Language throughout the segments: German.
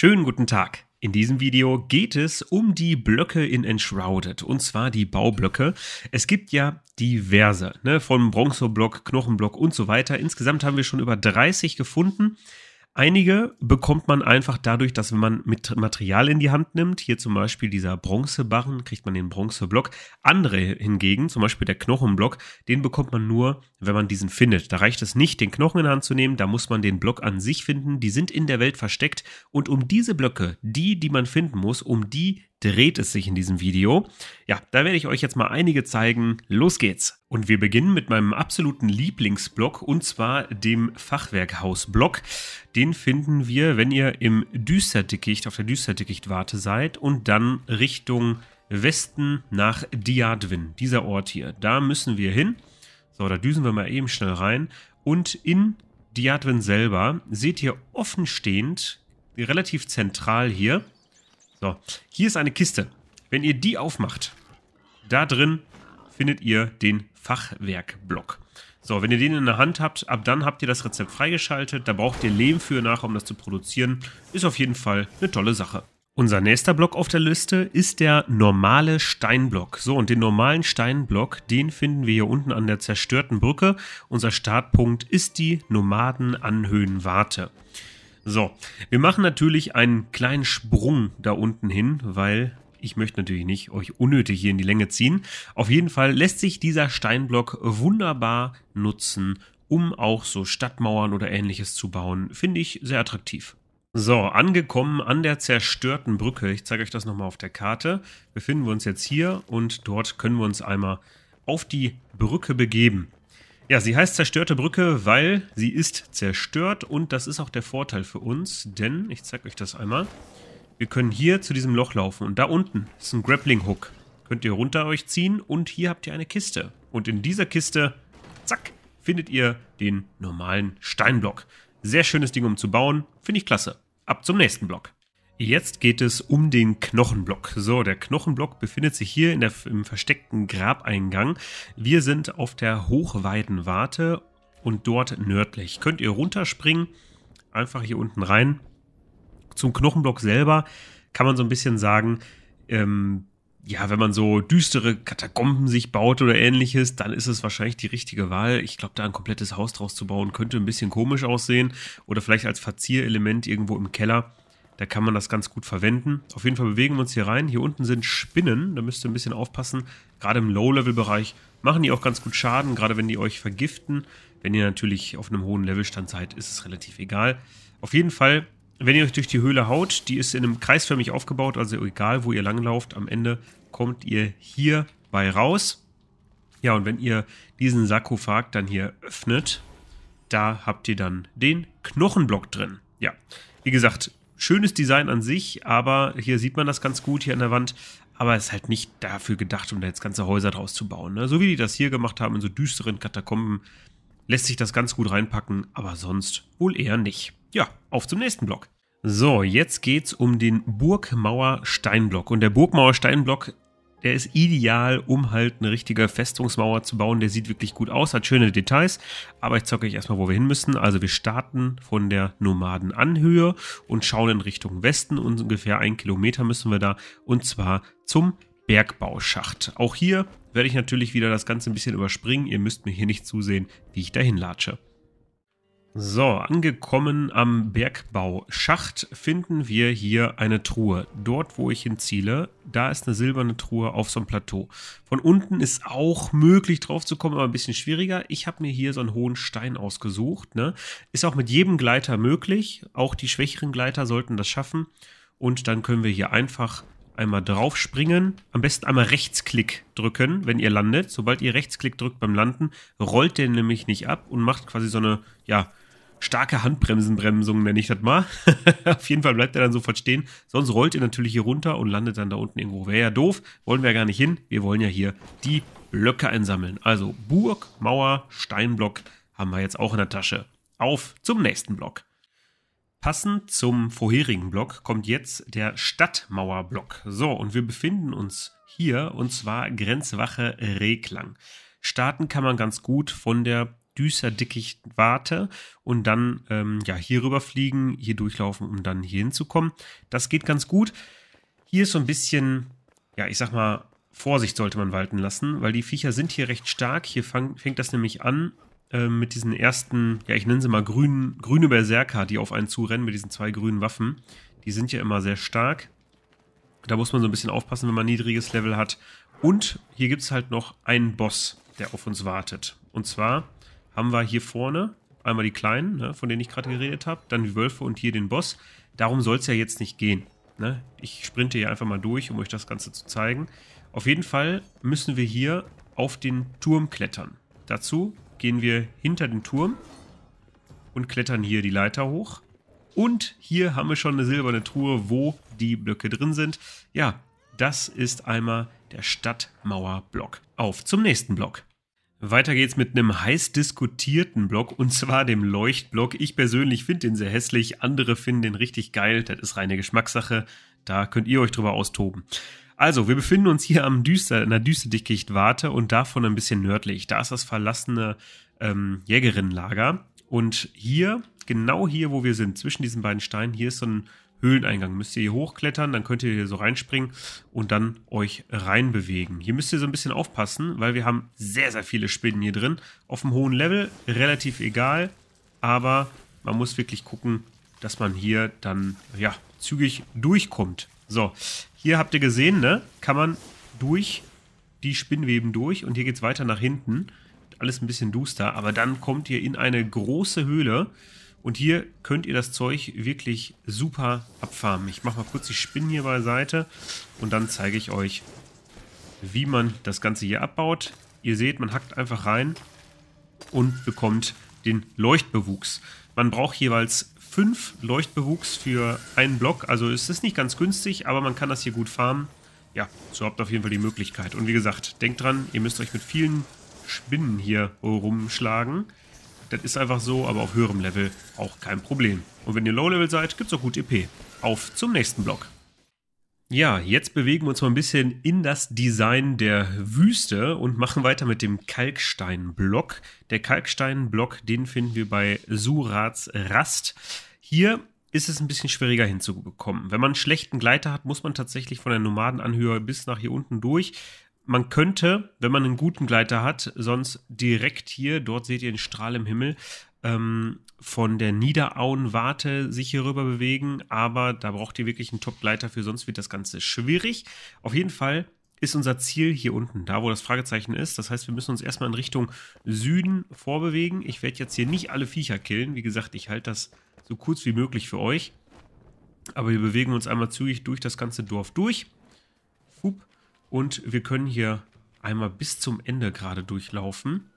Schönen guten Tag. In diesem Video geht es um die Blöcke in Enshrouded, und zwar die Baublöcke. Es gibt ja diverse, ne, vom Bronzoblock, Knochenblock und so weiter. Insgesamt haben wir schon über 30 gefunden. Einige bekommt man einfach dadurch, dass wenn man mit Material in die Hand nimmt, hier zum Beispiel dieser Bronzebarren, kriegt man den Bronzeblock. Andere hingegen, zum Beispiel der Knochenblock, den bekommt man nur, wenn man diesen findet. Da reicht es nicht, den Knochen in die Hand zu nehmen, da muss man den Block an sich finden. Die sind in der Welt versteckt und um diese Blöcke, die, die man finden muss, um die dreht es sich in diesem Video. Ja, da werde ich euch jetzt mal einige zeigen. Los geht's! Und wir beginnen mit meinem absoluten Lieblingsblock und zwar dem Fachwerkhausblock. Den finden wir, wenn ihr im Düsterdickicht, auf der Düsterdickichtwarte seid und dann Richtung Westen nach Diadwin, dieser Ort hier. Da müssen wir hin. So, da düsen wir mal eben schnell rein. Und in Diadwin selber seht ihr offenstehend, relativ zentral hier, so, hier ist eine Kiste. Wenn ihr die aufmacht, da drin findet ihr den Fachwerkblock. So, wenn ihr den in der Hand habt, ab dann habt ihr das Rezept freigeschaltet. Da braucht ihr Lehm für nach, um das zu produzieren. Ist auf jeden Fall eine tolle Sache. Unser nächster Block auf der Liste ist der normale Steinblock. So, und den normalen Steinblock, den finden wir hier unten an der zerstörten Brücke. Unser Startpunkt ist die Nomadenanhöhenwarte. warte so, wir machen natürlich einen kleinen Sprung da unten hin, weil ich möchte natürlich nicht euch unnötig hier in die Länge ziehen. Auf jeden Fall lässt sich dieser Steinblock wunderbar nutzen, um auch so Stadtmauern oder ähnliches zu bauen. Finde ich sehr attraktiv. So, angekommen an der zerstörten Brücke. Ich zeige euch das nochmal auf der Karte. Befinden wir uns jetzt hier und dort können wir uns einmal auf die Brücke begeben. Ja, sie heißt zerstörte Brücke, weil sie ist zerstört und das ist auch der Vorteil für uns, denn, ich zeige euch das einmal, wir können hier zu diesem Loch laufen und da unten ist ein Grappling Hook. Könnt ihr runter euch ziehen und hier habt ihr eine Kiste. Und in dieser Kiste, zack, findet ihr den normalen Steinblock. Sehr schönes Ding um zu bauen, finde ich klasse. Ab zum nächsten Block. Jetzt geht es um den Knochenblock. So, der Knochenblock befindet sich hier in der, im versteckten Grabeingang. Wir sind auf der Hochweidenwarte und dort nördlich. Könnt ihr runterspringen, einfach hier unten rein. Zum Knochenblock selber kann man so ein bisschen sagen, ähm, ja, wenn man so düstere Katakomben sich baut oder ähnliches, dann ist es wahrscheinlich die richtige Wahl. Ich glaube, da ein komplettes Haus draus zu bauen, könnte ein bisschen komisch aussehen. Oder vielleicht als Verzierelement irgendwo im Keller da kann man das ganz gut verwenden. Auf jeden Fall bewegen wir uns hier rein. Hier unten sind Spinnen. Da müsst ihr ein bisschen aufpassen. Gerade im Low-Level-Bereich machen die auch ganz gut Schaden, gerade wenn die euch vergiften. Wenn ihr natürlich auf einem hohen Levelstand seid, ist es relativ egal. Auf jeden Fall, wenn ihr euch durch die Höhle haut, die ist in einem kreisförmig aufgebaut, also egal wo ihr langlauft, am Ende kommt ihr hier bei raus. Ja, und wenn ihr diesen Sarkophag dann hier öffnet, da habt ihr dann den Knochenblock drin. Ja, wie gesagt, schönes Design an sich, aber hier sieht man das ganz gut hier an der Wand. Aber es ist halt nicht dafür gedacht, um da jetzt ganze Häuser draus zu bauen. Ne? So wie die das hier gemacht haben, in so düsteren Katakomben, lässt sich das ganz gut reinpacken, aber sonst wohl eher nicht. Ja, auf zum nächsten Block. So, jetzt geht's um den Burgmauer Steinblock. Und der Burgmauer Steinblock der ist ideal, um halt eine richtige Festungsmauer zu bauen. Der sieht wirklich gut aus, hat schöne Details. Aber ich zocke euch erstmal, wo wir hin müssen. Also wir starten von der Nomadenanhöhe und schauen in Richtung Westen. Ungefähr einen Kilometer müssen wir da. Und zwar zum Bergbauschacht. Auch hier werde ich natürlich wieder das Ganze ein bisschen überspringen. Ihr müsst mir hier nicht zusehen, wie ich dahin latsche. So, angekommen am Bergbauschacht finden wir hier eine Truhe. Dort, wo ich hinziele, da ist eine silberne Truhe auf so einem Plateau. Von unten ist auch möglich drauf zu kommen, aber ein bisschen schwieriger. Ich habe mir hier so einen hohen Stein ausgesucht. Ne? Ist auch mit jedem Gleiter möglich. Auch die schwächeren Gleiter sollten das schaffen. Und dann können wir hier einfach einmal drauf springen. Am besten einmal Rechtsklick drücken, wenn ihr landet. Sobald ihr Rechtsklick drückt beim Landen, rollt der nämlich nicht ab und macht quasi so eine, ja, starke Handbremsenbremsung, nenne ich das mal. Auf jeden Fall bleibt er dann sofort stehen. Sonst rollt er natürlich hier runter und landet dann da unten irgendwo. Wäre ja doof, wollen wir ja gar nicht hin. Wir wollen ja hier die Blöcke einsammeln. Also Burg, Mauer, Steinblock haben wir jetzt auch in der Tasche. Auf zum nächsten Block. Passend zum vorherigen Block kommt jetzt der Stadtmauerblock. So, und wir befinden uns hier, und zwar Grenzwache Reklang. Starten kann man ganz gut von der düster Dickicht warte und dann ähm, ja, hier rüber fliegen, hier durchlaufen, um dann hier hinzukommen. Das geht ganz gut. Hier ist so ein bisschen, ja, ich sag mal, Vorsicht sollte man walten lassen, weil die Viecher sind hier recht stark. Hier fang, fängt das nämlich an äh, mit diesen ersten, ja, ich nenne sie mal grünen, grüne Berserker, die auf einen zurennen mit diesen zwei grünen Waffen. Die sind ja immer sehr stark. Da muss man so ein bisschen aufpassen, wenn man ein niedriges Level hat. Und hier gibt es halt noch einen Boss, der auf uns wartet. Und zwar haben wir hier vorne einmal die Kleinen, ne, von denen ich gerade geredet habe, dann die Wölfe und hier den Boss. Darum soll es ja jetzt nicht gehen. Ne? Ich sprinte hier einfach mal durch, um euch das Ganze zu zeigen. Auf jeden Fall müssen wir hier auf den Turm klettern. Dazu gehen wir hinter den Turm und klettern hier die Leiter hoch. Und hier haben wir schon eine silberne Truhe, wo die Blöcke drin sind. Ja, das ist einmal der Stadtmauerblock. Auf zum nächsten Block. Weiter geht's mit einem heiß diskutierten Block und zwar dem Leuchtblock. Ich persönlich finde den sehr hässlich, andere finden den richtig geil. Das ist reine Geschmackssache. Da könnt ihr euch drüber austoben. Also, wir befinden uns hier am Düster, in der Düsterdickicht Warte und davon ein bisschen nördlich. Da ist das verlassene ähm, Jägerinnenlager. Und hier, genau hier, wo wir sind, zwischen diesen beiden Steinen, hier ist so ein Höhleneingang. Müsst ihr hier hochklettern, dann könnt ihr hier so reinspringen und dann euch reinbewegen. Hier müsst ihr so ein bisschen aufpassen, weil wir haben sehr, sehr viele Spinnen hier drin. Auf dem hohen Level relativ egal, aber man muss wirklich gucken, dass man hier dann, ja, zügig durchkommt. So, hier habt ihr gesehen, ne? Kann man durch die Spinnweben durch und hier geht es weiter nach hinten. Alles ein bisschen duster, aber dann kommt ihr in eine große Höhle und hier könnt ihr das Zeug wirklich super abfarmen. Ich mache mal kurz die Spinnen hier beiseite und dann zeige ich euch, wie man das Ganze hier abbaut. Ihr seht, man hackt einfach rein und bekommt den Leuchtbewuchs. Man braucht jeweils fünf Leuchtbewuchs für einen Block, also ist es nicht ganz günstig, aber man kann das hier gut farmen. Ja, so habt ihr auf jeden Fall die Möglichkeit. Und wie gesagt, denkt dran, ihr müsst euch mit vielen Spinnen hier rumschlagen. Das ist einfach so, aber auf höherem Level auch kein Problem. Und wenn ihr Low-Level seid, gibt's auch gut EP. Auf zum nächsten Block. Ja, jetzt bewegen wir uns mal ein bisschen in das Design der Wüste und machen weiter mit dem Kalksteinblock. Der Kalksteinblock, den finden wir bei Surats Rast. Hier ist es ein bisschen schwieriger hinzubekommen. Wenn man einen schlechten Gleiter hat, muss man tatsächlich von der Nomadenanhöhe bis nach hier unten durch man könnte, wenn man einen guten Gleiter hat, sonst direkt hier, dort seht ihr den Strahl im Himmel, ähm, von der Niederauenwarte sich hier rüber bewegen, aber da braucht ihr wirklich einen Top-Gleiter für, sonst wird das Ganze schwierig. Auf jeden Fall ist unser Ziel hier unten, da wo das Fragezeichen ist. Das heißt, wir müssen uns erstmal in Richtung Süden vorbewegen. Ich werde jetzt hier nicht alle Viecher killen. Wie gesagt, ich halte das so kurz wie möglich für euch. Aber wir bewegen uns einmal zügig durch das ganze Dorf durch. Hup. Und wir können hier einmal bis zum Ende gerade durchlaufen.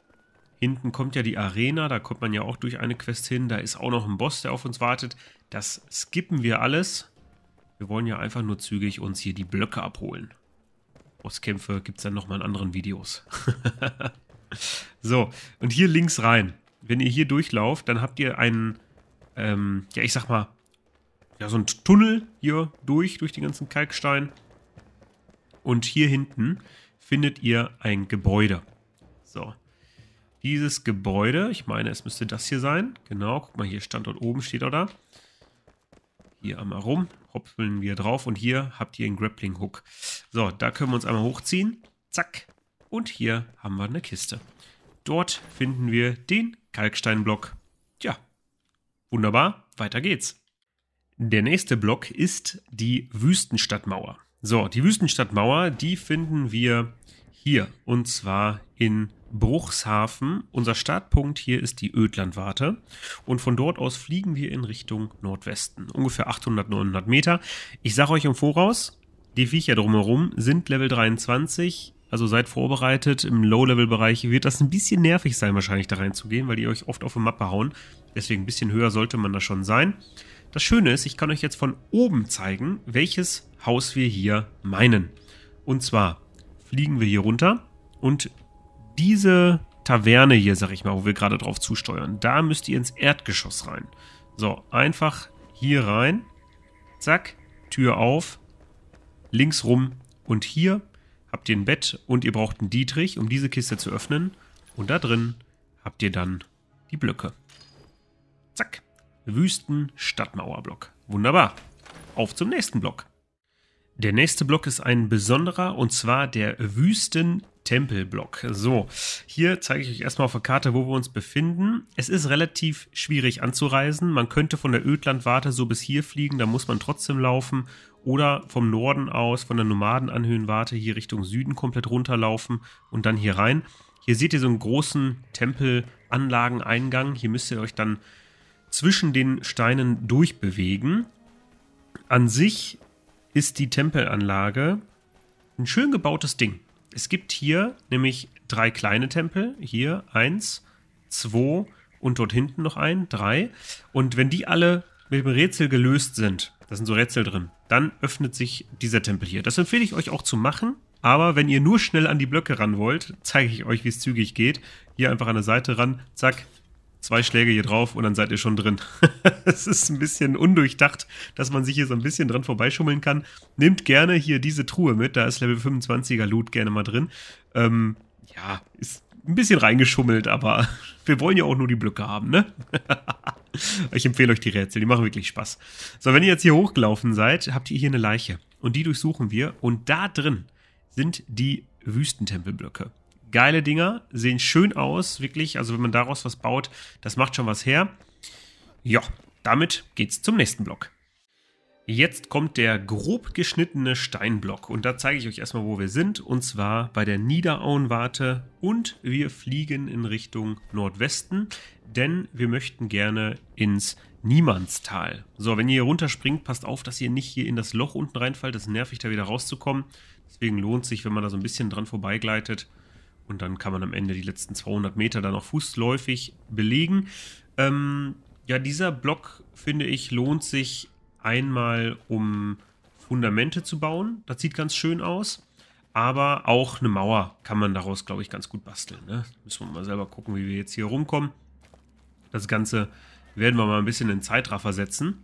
Hinten kommt ja die Arena, da kommt man ja auch durch eine Quest hin. Da ist auch noch ein Boss, der auf uns wartet. Das skippen wir alles. Wir wollen ja einfach nur zügig uns hier die Blöcke abholen. Bosskämpfe gibt es dann nochmal in anderen Videos. so, und hier links rein. Wenn ihr hier durchlauft, dann habt ihr einen, ähm, ja ich sag mal, ja so einen Tunnel hier durch, durch den ganzen Kalkstein und hier hinten findet ihr ein Gebäude. So. Dieses Gebäude, ich meine, es müsste das hier sein. Genau, guck mal, hier Standort oben steht da. Hier einmal rum, hopfeln wir drauf und hier habt ihr einen Grappling Hook. So, da können wir uns einmal hochziehen. Zack. Und hier haben wir eine Kiste. Dort finden wir den Kalksteinblock. Tja, wunderbar, weiter geht's. Der nächste Block ist die Wüstenstadtmauer. So, die Wüstenstadtmauer, die finden wir hier und zwar in Bruchshafen. Unser Startpunkt hier ist die Ödlandwarte und von dort aus fliegen wir in Richtung Nordwesten, ungefähr 800, 900 Meter. Ich sage euch im Voraus, die Viecher drumherum sind Level 23, also seid vorbereitet. Im Low-Level-Bereich wird das ein bisschen nervig sein, wahrscheinlich da reinzugehen, weil die euch oft auf die Mappe hauen. Deswegen ein bisschen höher sollte man da schon sein. Das Schöne ist, ich kann euch jetzt von oben zeigen, welches Haus wir hier meinen. Und zwar fliegen wir hier runter und diese Taverne hier, sag ich mal, wo wir gerade drauf zusteuern, da müsst ihr ins Erdgeschoss rein. So, einfach hier rein. Zack, Tür auf, links rum und hier habt ihr ein Bett und ihr braucht einen Dietrich, um diese Kiste zu öffnen. Und da drin habt ihr dann die Blöcke. Zack. Wüsten-Stadtmauerblock. Wunderbar. Auf zum nächsten Block. Der nächste Block ist ein besonderer und zwar der Wüsten Tempelblock. So, hier zeige ich euch erstmal auf der Karte, wo wir uns befinden. Es ist relativ schwierig anzureisen. Man könnte von der Ödlandwarte so bis hier fliegen, da muss man trotzdem laufen. Oder vom Norden aus, von der Nomadenanhöhenwarte hier Richtung Süden komplett runterlaufen und dann hier rein. Hier seht ihr so einen großen Tempelanlageneingang. Hier müsst ihr euch dann zwischen den Steinen durchbewegen. An sich ist die Tempelanlage ein schön gebautes Ding. Es gibt hier nämlich drei kleine Tempel. Hier eins, zwei und dort hinten noch ein, drei. Und wenn die alle mit dem Rätsel gelöst sind, da sind so Rätsel drin, dann öffnet sich dieser Tempel hier. Das empfehle ich euch auch zu machen. Aber wenn ihr nur schnell an die Blöcke ran wollt, zeige ich euch, wie es zügig geht. Hier einfach an der Seite ran, zack, zwei Schläge hier drauf und dann seid ihr schon drin. Es ist ein bisschen undurchdacht, dass man sich hier so ein bisschen dran vorbeischummeln kann. Nehmt gerne hier diese Truhe mit, da ist Level 25er Loot gerne mal drin. Ähm, ja, ist ein bisschen reingeschummelt, aber wir wollen ja auch nur die Blöcke haben, ne? ich empfehle euch die Rätsel, die machen wirklich Spaß. So, wenn ihr jetzt hier hochgelaufen seid, habt ihr hier eine Leiche. Und die durchsuchen wir. Und da drin sind die Wüstentempelblöcke geile Dinger, sehen schön aus, wirklich. Also wenn man daraus was baut, das macht schon was her. Ja, damit geht's zum nächsten Block. Jetzt kommt der grob geschnittene Steinblock und da zeige ich euch erstmal, wo wir sind und zwar bei der Niederauenwarte und wir fliegen in Richtung Nordwesten, denn wir möchten gerne ins Niemandstal. So, wenn ihr hier runterspringt, passt auf, dass ihr nicht hier in das Loch unten reinfällt. das ist nervig, da wieder rauszukommen. Deswegen lohnt sich, wenn man da so ein bisschen dran vorbeigleitet, und dann kann man am Ende die letzten 200 Meter dann auch fußläufig belegen. Ähm, ja, dieser Block, finde ich, lohnt sich einmal, um Fundamente zu bauen. Das sieht ganz schön aus. Aber auch eine Mauer kann man daraus, glaube ich, ganz gut basteln. Ne? Müssen wir mal selber gucken, wie wir jetzt hier rumkommen. Das Ganze werden wir mal ein bisschen in Zeitraffer setzen.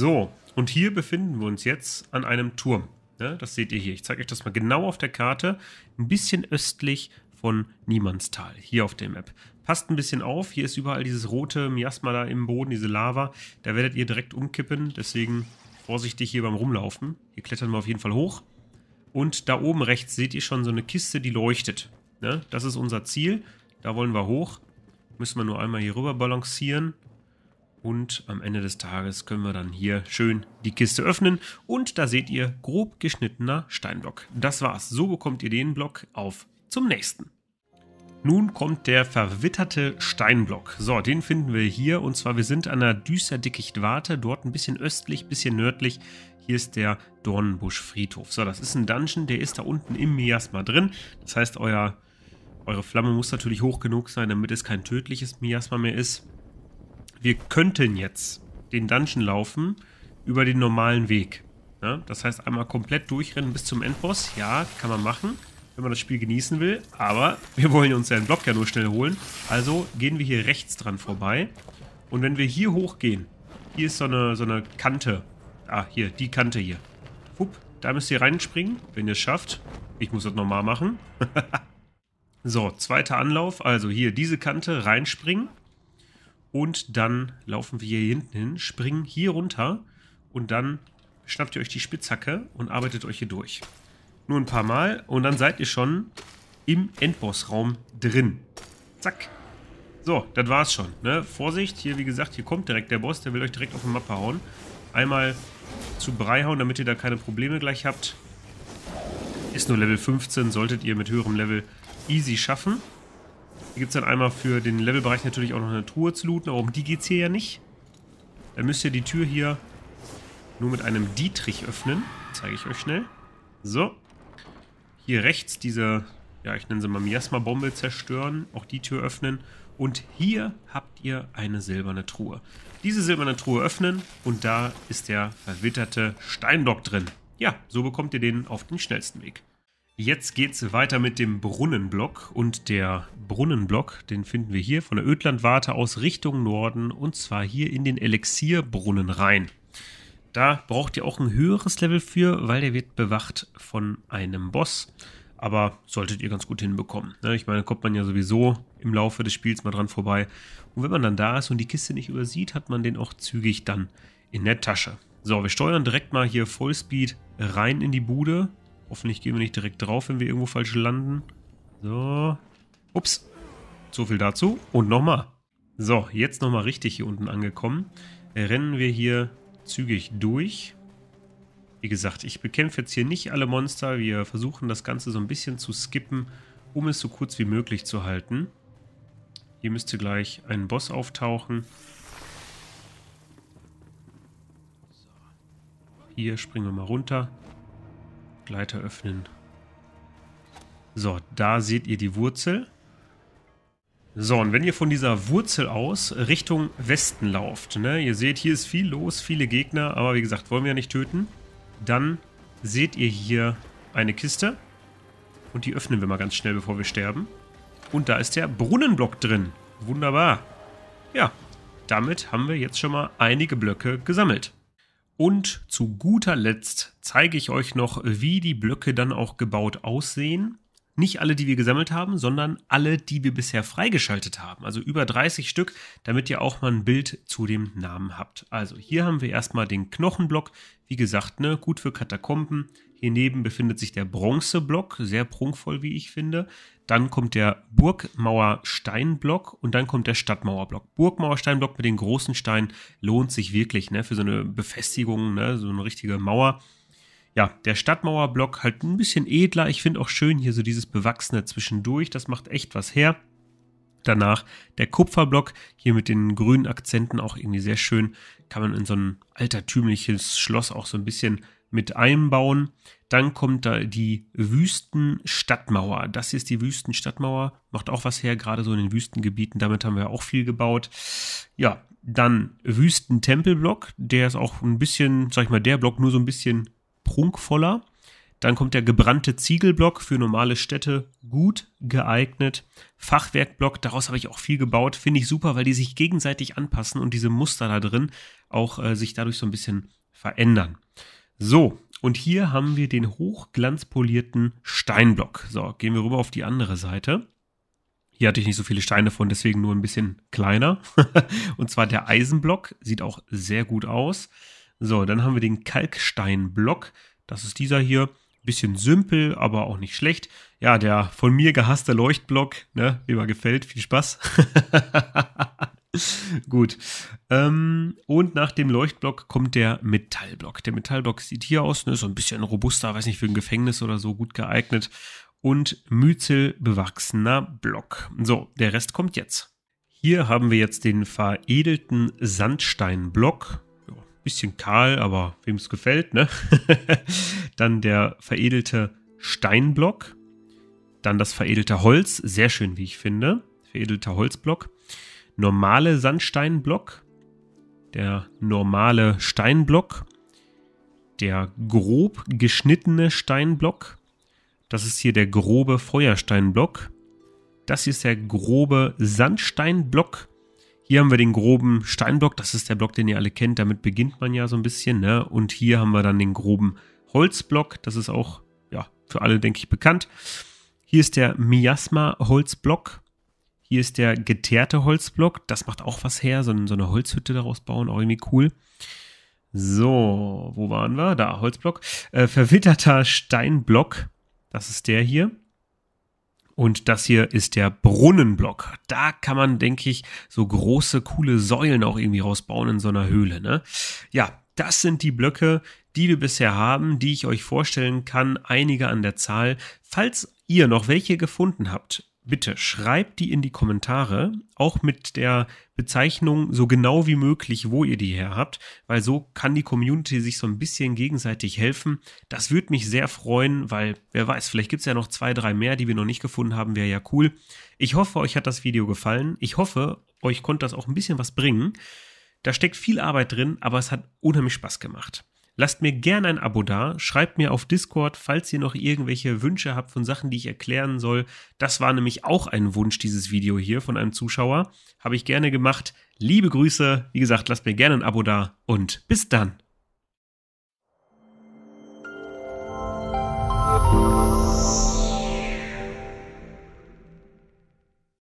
So, und hier befinden wir uns jetzt an einem Turm. Ja, das seht ihr hier. Ich zeige euch das mal genau auf der Karte. Ein bisschen östlich von Niemandsthal, hier auf der Map. Passt ein bisschen auf, hier ist überall dieses rote Miasma da im Boden, diese Lava. Da werdet ihr direkt umkippen, deswegen vorsichtig hier beim Rumlaufen. Hier klettern wir auf jeden Fall hoch. Und da oben rechts seht ihr schon so eine Kiste, die leuchtet. Ja, das ist unser Ziel. Da wollen wir hoch. Müssen wir nur einmal hier rüber balancieren. Und am Ende des Tages können wir dann hier schön die Kiste öffnen. Und da seht ihr grob geschnittener Steinblock. Das war's. So bekommt ihr den Block auf zum nächsten. Nun kommt der verwitterte Steinblock. So, den finden wir hier. Und zwar, wir sind an der Düsterdickichtwarte, dort ein bisschen östlich, bisschen nördlich. Hier ist der Dornenbuschfriedhof. So, das ist ein Dungeon, der ist da unten im Miasma drin. Das heißt, euer, eure Flamme muss natürlich hoch genug sein, damit es kein tödliches Miasma mehr ist wir könnten jetzt den Dungeon laufen über den normalen Weg. Ne? Das heißt, einmal komplett durchrennen bis zum Endboss. Ja, kann man machen, wenn man das Spiel genießen will. Aber wir wollen uns ja den Block ja nur schnell holen. Also gehen wir hier rechts dran vorbei. Und wenn wir hier hochgehen, hier ist so eine, so eine Kante. Ah, hier, die Kante hier. Hup, da müsst ihr reinspringen, wenn ihr es schafft. Ich muss das nochmal machen. so, zweiter Anlauf. Also hier diese Kante reinspringen. Und dann laufen wir hier hinten hin, springen hier runter und dann schnappt ihr euch die Spitzhacke und arbeitet euch hier durch. Nur ein paar Mal und dann seid ihr schon im Endbossraum drin. Zack. So, das war's schon. Ne? Vorsicht, hier wie gesagt, hier kommt direkt der Boss, der will euch direkt auf den Mappe hauen. Einmal zu Brei hauen, damit ihr da keine Probleme gleich habt. Ist nur Level 15, solltet ihr mit höherem Level easy schaffen. Hier gibt es dann einmal für den Levelbereich natürlich auch noch eine Truhe zu looten, aber um die geht es hier ja nicht. Dann müsst ihr die Tür hier nur mit einem Dietrich öffnen. Zeige ich euch schnell. So. Hier rechts diese, ja ich nenne sie mal Miasma-Bombe zerstören, auch die Tür öffnen. Und hier habt ihr eine silberne Truhe. Diese silberne Truhe öffnen und da ist der verwitterte Steinblock drin. Ja, so bekommt ihr den auf den schnellsten Weg. Jetzt geht's weiter mit dem Brunnenblock und der Brunnenblock, den finden wir hier von der Ödlandwarte aus Richtung Norden und zwar hier in den Elixierbrunnen rein. Da braucht ihr auch ein höheres Level für, weil der wird bewacht von einem Boss. Aber solltet ihr ganz gut hinbekommen. Ne? Ich meine, kommt man ja sowieso im Laufe des Spiels mal dran vorbei. Und wenn man dann da ist und die Kiste nicht übersieht, hat man den auch zügig dann in der Tasche. So, wir steuern direkt mal hier Vollspeed rein in die Bude Hoffentlich gehen wir nicht direkt drauf, wenn wir irgendwo falsch landen. So. Ups. So viel dazu. Und nochmal. So, jetzt nochmal richtig hier unten angekommen. Rennen wir hier zügig durch. Wie gesagt, ich bekämpfe jetzt hier nicht alle Monster. Wir versuchen das Ganze so ein bisschen zu skippen, um es so kurz wie möglich zu halten. Hier müsste gleich ein Boss auftauchen. Hier springen wir mal runter. Gleiter öffnen. So, da seht ihr die Wurzel. So, und wenn ihr von dieser Wurzel aus Richtung Westen lauft, ne, ihr seht, hier ist viel los, viele Gegner, aber wie gesagt, wollen wir ja nicht töten, dann seht ihr hier eine Kiste und die öffnen wir mal ganz schnell, bevor wir sterben. Und da ist der Brunnenblock drin. Wunderbar. Ja, damit haben wir jetzt schon mal einige Blöcke gesammelt. Und zu guter Letzt zeige ich euch noch, wie die Blöcke dann auch gebaut aussehen. Nicht alle, die wir gesammelt haben, sondern alle, die wir bisher freigeschaltet haben. Also über 30 Stück, damit ihr auch mal ein Bild zu dem Namen habt. Also hier haben wir erstmal den Knochenblock. Wie gesagt, ne, gut für Katakomben. Hier neben befindet sich der Bronzeblock, sehr prunkvoll, wie ich finde. Dann kommt der Burgmauersteinblock und dann kommt der Stadtmauerblock. Burgmauersteinblock mit den großen Steinen lohnt sich wirklich ne, für so eine Befestigung, ne, so eine richtige Mauer ja, der Stadtmauerblock halt ein bisschen edler. Ich finde auch schön hier so dieses Bewachsene zwischendurch. Das macht echt was her. Danach der Kupferblock, hier mit den grünen Akzenten auch irgendwie sehr schön. Kann man in so ein altertümliches Schloss auch so ein bisschen mit einbauen. Dann kommt da die Wüstenstadtmauer. Das hier ist die Wüstenstadtmauer. Macht auch was her, gerade so in den Wüstengebieten. Damit haben wir auch viel gebaut. Ja, dann Wüstentempelblock. Der ist auch ein bisschen, sag ich mal, der Block nur so ein bisschen prunkvoller. Dann kommt der gebrannte Ziegelblock für normale Städte gut geeignet. Fachwerkblock, daraus habe ich auch viel gebaut, finde ich super, weil die sich gegenseitig anpassen und diese Muster da drin auch äh, sich dadurch so ein bisschen verändern. So, und hier haben wir den hochglanzpolierten Steinblock. So, gehen wir rüber auf die andere Seite. Hier hatte ich nicht so viele Steine von, deswegen nur ein bisschen kleiner. und zwar der Eisenblock, sieht auch sehr gut aus. So, dann haben wir den Kalksteinblock. Das ist dieser hier. Bisschen simpel, aber auch nicht schlecht. Ja, der von mir gehasste Leuchtblock, ne, wie mir gefällt. Viel Spaß. Gut. Ähm, und nach dem Leuchtblock kommt der Metallblock. Der Metallblock sieht hier aus, ne, so ein bisschen robuster, weiß nicht, für ein Gefängnis oder so gut geeignet. Und Myzel Block. So, der Rest kommt jetzt. Hier haben wir jetzt den veredelten Sandsteinblock bisschen kahl, aber wem es gefällt, ne? dann der veredelte Steinblock. Dann das veredelte Holz, sehr schön, wie ich finde. Veredelter Holzblock. Normale Sandsteinblock. Der normale Steinblock. Der grob geschnittene Steinblock. Das ist hier der grobe Feuersteinblock. Das hier ist der grobe Sandsteinblock. Hier haben wir den groben Steinblock, das ist der Block, den ihr alle kennt, damit beginnt man ja so ein bisschen. Ne? Und hier haben wir dann den groben Holzblock, das ist auch ja, für alle, denke ich, bekannt. Hier ist der Miasma-Holzblock. Hier ist der geteerte Holzblock, das macht auch was her, so, so eine Holzhütte daraus bauen, auch irgendwie cool. So, wo waren wir? Da, Holzblock. Äh, verwitterter Steinblock, das ist der hier. Und das hier ist der Brunnenblock. Da kann man, denke ich, so große, coole Säulen auch irgendwie rausbauen in so einer Höhle. Ne? Ja, das sind die Blöcke, die wir bisher haben, die ich euch vorstellen kann, einige an der Zahl. Falls ihr noch welche gefunden habt, bitte schreibt die in die Kommentare, auch mit der Bezeichnung so genau wie möglich, wo ihr die her habt, weil so kann die Community sich so ein bisschen gegenseitig helfen. Das würde mich sehr freuen, weil wer weiß, vielleicht gibt es ja noch zwei, drei mehr, die wir noch nicht gefunden haben, wäre ja cool. Ich hoffe, euch hat das Video gefallen. Ich hoffe, euch konnte das auch ein bisschen was bringen. Da steckt viel Arbeit drin, aber es hat unheimlich Spaß gemacht. Lasst mir gern ein Abo da, schreibt mir auf Discord, falls ihr noch irgendwelche Wünsche habt von Sachen, die ich erklären soll. Das war nämlich auch ein Wunsch, dieses Video hier von einem Zuschauer. Habe ich gerne gemacht. Liebe Grüße, wie gesagt, lasst mir gerne ein Abo da und bis dann.